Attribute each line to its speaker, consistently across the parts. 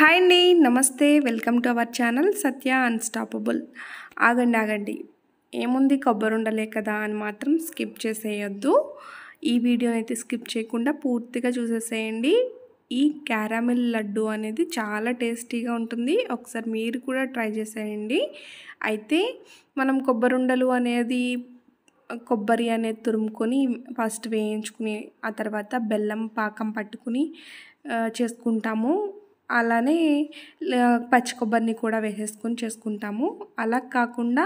Speaker 1: hi అండి నమస్తే welcome to our channel Satya unstoppable ఆగండి ఆగండి ఏముంది కొబ్బరి ఉండలే కదా అని మాత్రం స్కిప్ చేసేయొద్దు ఈ వీడియోని అయితే స్కిప్ చేయకుండా పూర్తిగా చూసేసేయండి ఈ క్యారామిల్ లడ్డు అనేది చాలా టేస్టీగా ఉంటుంది ఒకసారి మీరు కూడా ట్రై చేసేయండి అయితే మనం కొబ్బరి ఉండలు అనేది కొబ్బరి అనేది తురుముకొని ఫస్ట్ వేయించుకుని ఆ తర్వాత బెల్లం పాకం పట్టుకుని చేసుకుంటాము అలానే పచ్చి కొబ్బరిని కూడా వేసేసుకొని చేసుకుంటాము అలా కాకుండా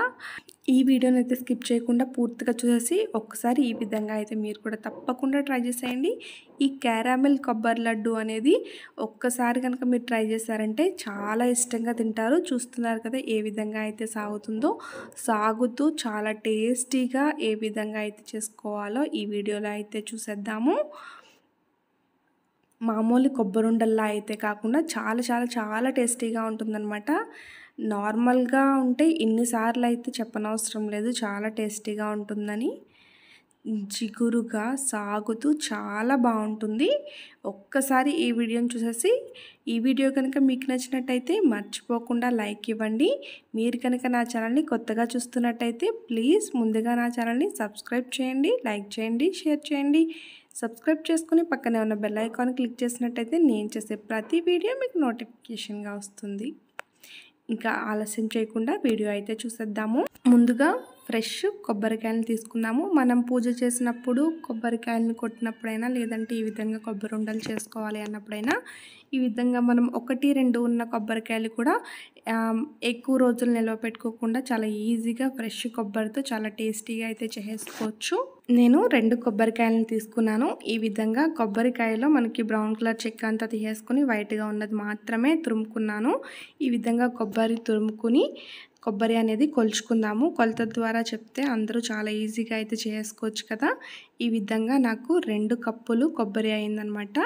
Speaker 1: ఈ వీడియోని అయితే స్కిప్ చేయకుండా పూర్తిగా చూసేసి ఒక్కసారి ఈ విధంగా అయితే మీరు కూడా తప్పకుండా ట్రై చేసేయండి ఈ క్యారామిల్ కొబ్బరి లడ్డు అనేది ఒక్కసారి కనుక మీరు ట్రై చేశారంటే చాలా ఇష్టంగా తింటారు చూస్తున్నారు కదా ఏ విధంగా అయితే సాగుతుందో సాగుతూ చాలా టేస్టీగా ఏ విధంగా అయితే చేసుకోవాలో ఈ వీడియోలో అయితే చూసేద్దాము మామూలు కొబ్బరుండల్లా అయితే కాకుండా చాలా చాలా చాలా టేస్టీగా ఉంటుందన్నమాట నార్మల్గా ఉంటే ఇన్నిసార్లు అయితే చెప్పనవసరం లేదు చాలా టేస్టీగా ఉంటుందని జిగురుగా సాగుతూ చాలా బాగుంటుంది ఒక్కసారి ఈ వీడియోని చూసేసి ఈ వీడియో కనుక మీకు నచ్చినట్టయితే మర్చిపోకుండా లైక్ ఇవ్వండి మీరు కనుక నా ఛానల్ని కొత్తగా చూస్తున్నట్టయితే ప్లీజ్ ముందుగా నా ఛానల్ని సబ్స్క్రైబ్ చేయండి లైక్ చేయండి షేర్ చేయండి సబ్స్క్రైబ్ చేసుకుని పక్కనే ఉన్న బెల్ ఐకాన్ క్లిక్ చేసినట్టయితే నేను చేసే ప్రతి వీడియో మీకు నోటిఫికేషన్గా వస్తుంది ఇంకా ఆలస్యం చేయకుండా వీడియో అయితే చూసేద్దాము ముందుగా ఫ్రెష్ కొబ్బరికాయలు తీసుకుందాము మనం పూజ చేసినప్పుడు కొబ్బరికాయలను కొట్టినప్పుడైనా లేదంటే ఈ విధంగా కొబ్బరి ఉండలు చేసుకోవాలి అన్నప్పుడైనా ఈ విధంగా మనం ఒకటి రెండు ఉన్న కొబ్బరికాయలు కూడా ఎక్కువ రోజులు నిల్వ పెట్టుకోకుండా చాలా ఈజీగా ఫ్రెష్ కొబ్బరితో చాలా టేస్టీగా అయితే చేసుకోవచ్చు నేను రెండు కొబ్బరికాయలను తీసుకున్నాను ఈ విధంగా కొబ్బరికాయలో మనకి బ్రౌన్ కలర్ చెక్క అంతా తీసేసుకుని వైట్గా ఉన్నది మాత్రమే తురుముకున్నాను ఈ విధంగా కొబ్బరి తురుముకుని కొబ్బరి అనేది కొలుచుకుందాము కొలత ద్వారా చెప్తే అందరూ చాలా ఈజీగా అయితే చేసుకోవచ్చు కదా ఈ విధంగా నాకు రెండు కప్పులు కొబ్బరి అయిందనమాట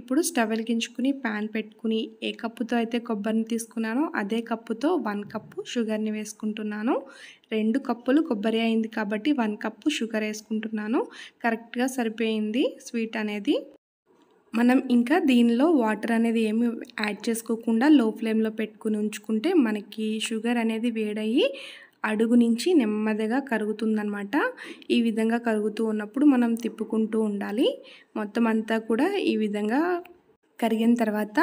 Speaker 1: ఇప్పుడు స్టవ్ వెలిగించుకుని ప్యాన్ పెట్టుకుని ఏ కప్పుతో అయితే కొబ్బరిని తీసుకున్నానో అదే కప్పుతో వన్ కప్పు షుగర్ని వేసుకుంటున్నాను రెండు కప్పులు కొబ్బరి అయింది కాబట్టి వన్ కప్పు షుగర్ వేసుకుంటున్నాను కరెక్ట్గా సరిపోయింది స్వీట్ అనేది మనం ఇంకా దీనిలో వాటర్ అనేది ఏమి యాడ్ చేసుకోకుండా లో ఫ్లేమ్లో పెట్టుకుని ఉంచుకుంటే మనకి షుగర్ అనేది వేడయ్యి అడుగు నుంచి నెమ్మదిగా కరుగుతుందనమాట ఈ విధంగా కరుగుతూ ఉన్నప్పుడు మనం తిప్పుకుంటూ ఉండాలి మొత్తం అంతా కూడా ఈ విధంగా కరిగిన తర్వాత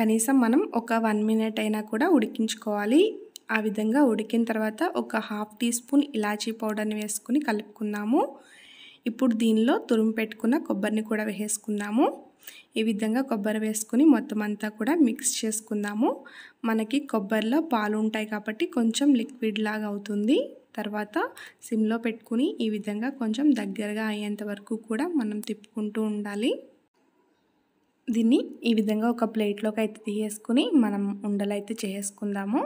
Speaker 1: కనీసం మనం ఒక వన్ మినిట్ అయినా కూడా ఉడికించుకోవాలి ఆ విధంగా ఉడికిన తర్వాత ఒక హాఫ్ టీ స్పూన్ ఇలాచీ పౌడర్ని వేసుకుని కలుపుకుందాము ఇప్పుడు దీనిలో తురుము పెట్టుకున్న కొబ్బరిని కూడా వేసుకుందాము ఈ విధంగా కొబ్బరి వేసుకుని మొత్తం అంతా కూడా మిక్స్ చేసుకుందాము మనకి కొబ్బరిలో పాలు ఉంటాయి కాబట్టి కొంచెం లిక్విడ్ లాగా అవుతుంది తర్వాత సిమ్లో పెట్టుకుని ఈ విధంగా కొంచెం దగ్గరగా అయ్యేంత వరకు కూడా మనం తిప్పుకుంటూ ఉండాలి దీన్ని ఈ విధంగా ఒక ప్లేట్లోకి అయితే తీసేసుకుని మనం ఉండలైతే చేసుకుందాము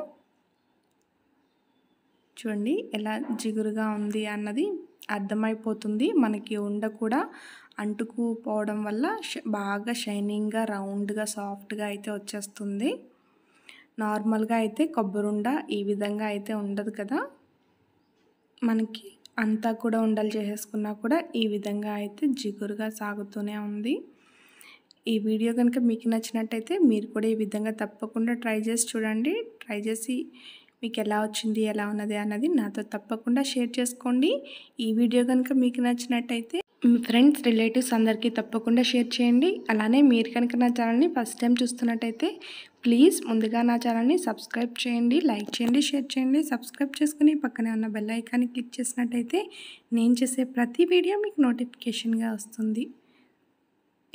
Speaker 1: చూడండి ఎలా జిగురుగా ఉంది అన్నది అర్థమైపోతుంది మనకి ఉండ కూడా అంటుకుపోవడం వల్ల బాగా షైనింగ్గా రౌండ్గా సాఫ్ట్గా అయితే వచ్చేస్తుంది నార్మల్గా అయితే కొబ్బరుండ ఈ విధంగా అయితే ఉండదు కదా మనకి అంతా కూడా ఉండలు చేసేసుకున్నా కూడా ఈ విధంగా అయితే జిగురుగా సాగుతూనే ఉంది ఈ వీడియో కనుక మీకు నచ్చినట్టయితే మీరు కూడా ఈ విధంగా తప్పకుండా ట్రై చేసి చూడండి ట్రై చేసి మీకు ఎలా వచ్చింది ఎలా ఉన్నది అన్నది నాతో తప్పకుండా షేర్ చేసుకోండి ఈ వీడియో కనుక మీకు నచ్చినట్టయితే మీ ఫ్రెండ్స్ రిలేటివ్స్ అందరికీ తప్పకుండా షేర్ చేయండి అలానే మీరు కనుక నా ఛానల్ని ఫస్ట్ టైం చూస్తున్నట్టయితే ప్లీజ్ ముందుగా నా ఛానల్ని సబ్స్క్రైబ్ చేయండి లైక్ చేయండి షేర్ చేయండి సబ్స్క్రైబ్ చేసుకుని పక్కనే ఉన్న బెల్ ఐకాన్ని క్లిక్ చేసినట్టయితే నేను చేసే ప్రతి వీడియో మీకు నోటిఫికేషన్గా వస్తుంది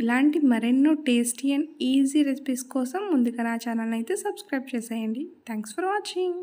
Speaker 1: ఇలాంటి మరెన్నో టేస్టీ అండ్ ఈజీ రెసిపీస్ కోసం ముందుగా నా ఛానల్ని అయితే సబ్స్క్రైబ్ చేసేయండి థ్యాంక్స్ ఫర్ వాచింగ్